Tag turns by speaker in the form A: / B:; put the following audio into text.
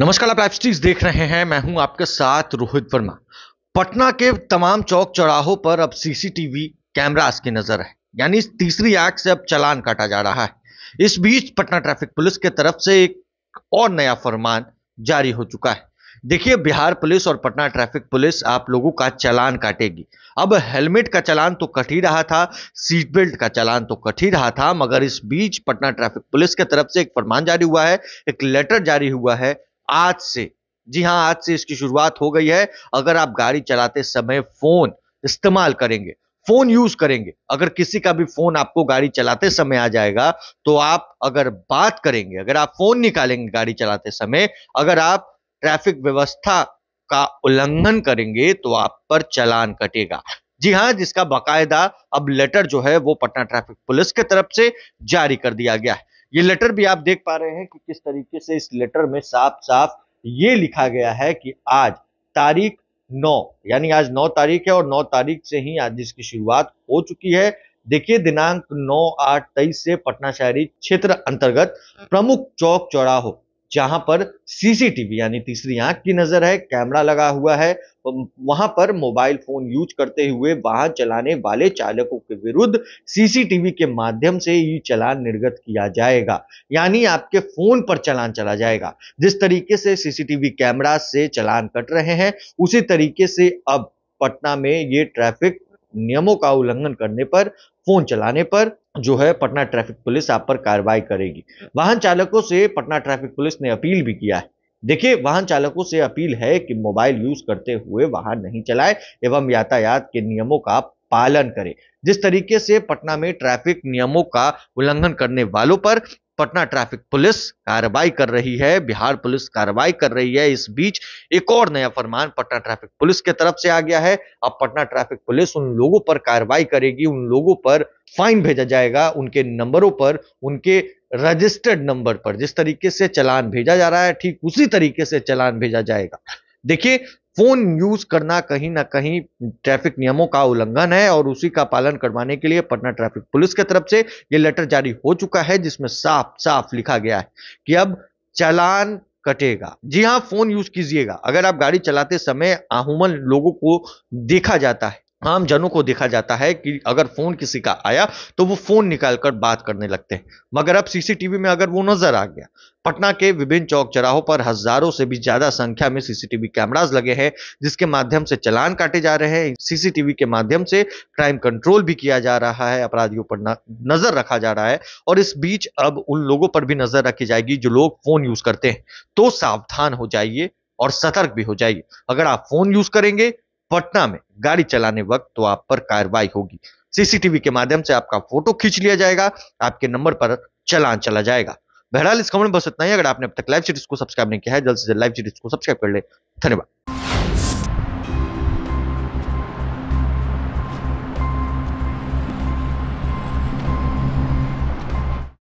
A: नमस्कार आप लाइव स्ट्रीज देख रहे हैं मैं हूं आपके साथ रोहित वर्मा पटना के तमाम चौक चौराहों पर अब सीसीटीवी कैमरास की नजर है यानी तीसरी एक्ट से अब चलान काटा जा रहा है इस बीच पटना ट्रैफिक पुलिस के तरफ से एक और नया फरमान जारी हो चुका है देखिए बिहार पुलिस और पटना ट्रैफिक पुलिस आप लोगों का चलान काटेगी अब हेलमेट का चलान तो कट ही रहा था सीट बेल्ट का चलान तो कट ही रहा था मगर इस बीच पटना ट्रैफिक पुलिस के तरफ से एक फरमान जारी हुआ है एक लेटर जारी हुआ है आज से जी हाँ आज से इसकी शुरुआत हो गई है अगर आप गाड़ी चलाते समय फोन इस्तेमाल करेंगे फोन यूज करेंगे अगर किसी का भी फोन आपको गाड़ी चलाते समय आ जाएगा तो आप अगर बात करेंगे अगर आप फोन निकालेंगे गाड़ी चलाते समय अगर आप ट्रैफिक व्यवस्था का उल्लंघन करेंगे तो आप पर चलान कटेगा जी हाँ जिसका बाकायदा अब लेटर जो है वो पटना ट्रैफिक पुलिस के तरफ से जारी कर दिया गया है ये लेटर भी आप देख पा रहे हैं कि किस तरीके से इस लेटर में साफ साफ ये लिखा गया है कि आज तारीख नौ यानी आज नौ तारीख है और नौ तारीख से ही आज इसकी शुरुआत हो चुकी है देखिए दिनांक नौ आठ तेईस से पटना शहरी क्षेत्र अंतर्गत प्रमुख चौक चौराहो जहां पर सीसीटीवी यानी तीसरी आंख की नजर है कैमरा लगा हुआ है वहां पर मोबाइल फोन यूज करते हुए वाहन चलाने वाले चालकों के विरुद्ध सीसीटीवी के माध्यम से ही चलान निर्गत किया जाएगा यानी आपके फोन पर चलान चला जाएगा जिस तरीके से सीसीटीवी कैमरा से चलान कट रहे हैं उसी तरीके से अब पटना में ये ट्रैफिक नियमों का उल्लंघन करने पर फोन चलाने पर जो है पटना ट्रैफिक पुलिस आप पर कार्रवाई करेगी वाहन चालकों से पटना ट्रैफिक पुलिस ने अपील भी किया है देखिए वाहन चालकों से अपील है कि मोबाइल यूज करते हुए वाहन नहीं चलाए एवं यातायात के नियमों का पालन करें जिस तरीके से पटना में ट्रैफिक नियमों का उल्लंघन करने वालों पर पटना ट्रैफिक पुलिस कार्रवाई कर रही है बिहार पुलिस कार्रवाई कर रही है इस बीच एक और नया फरमान पटना ट्रैफिक पुलिस के तरफ से आ गया है अब पटना ट्रैफिक पुलिस उन लोगों पर कार्रवाई करेगी उन लोगों पर फाइन भेजा जाएगा उनके नंबरों पर उनके रजिस्टर्ड नंबर पर जिस तरीके से चलान भेजा जा रहा है ठीक उसी तरीके से चलान भेजा जाएगा देखिए फोन यूज करना कहीं ना कहीं ट्रैफिक नियमों का उल्लंघन है और उसी का पालन करवाने के लिए पटना ट्रैफिक पुलिस की तरफ से ये लेटर जारी हो चुका है जिसमें साफ साफ लिखा गया है कि अब चालान कटेगा जी हाँ फोन यूज कीजिएगा अगर आप गाड़ी चलाते समय आहुमन लोगों को देखा जाता है आम जनों को देखा जाता है कि अगर फोन किसी का आया तो वो फोन निकालकर बात करने लगते हैं मगर अब सीसीटीवी में अगर वो नजर आ गया पटना के विभिन्न चौक चौराहों पर हजारों से भी ज्यादा संख्या में सीसीटीवी कैमराज लगे हैं जिसके माध्यम से चलान काटे जा रहे हैं सीसीटीवी के माध्यम से क्राइम कंट्रोल भी किया जा रहा है अपराधियों पर नजर रखा जा रहा है और इस बीच अब उन लोगों पर भी नजर रखी जाएगी जो लोग फोन यूज करते हैं तो सावधान हो जाइए और सतर्क भी हो जाइए अगर आप फोन यूज करेंगे पटना में गाड़ी चलाने वक्त तो आप पर कार्रवाई होगी सीसीटीवी के माध्यम से आपका फोटो खींच लिया जाएगा आपके नंबर पर चलान चला जाएगा बहरहाल इस खबर में बस इतना ही अगर आपने अब तक लाइव सीरीज को सब्सक्राइब नहीं किया है जल्द से जल्द लाइव सीरीज को सब्सक्राइब कर ले धन्यवाद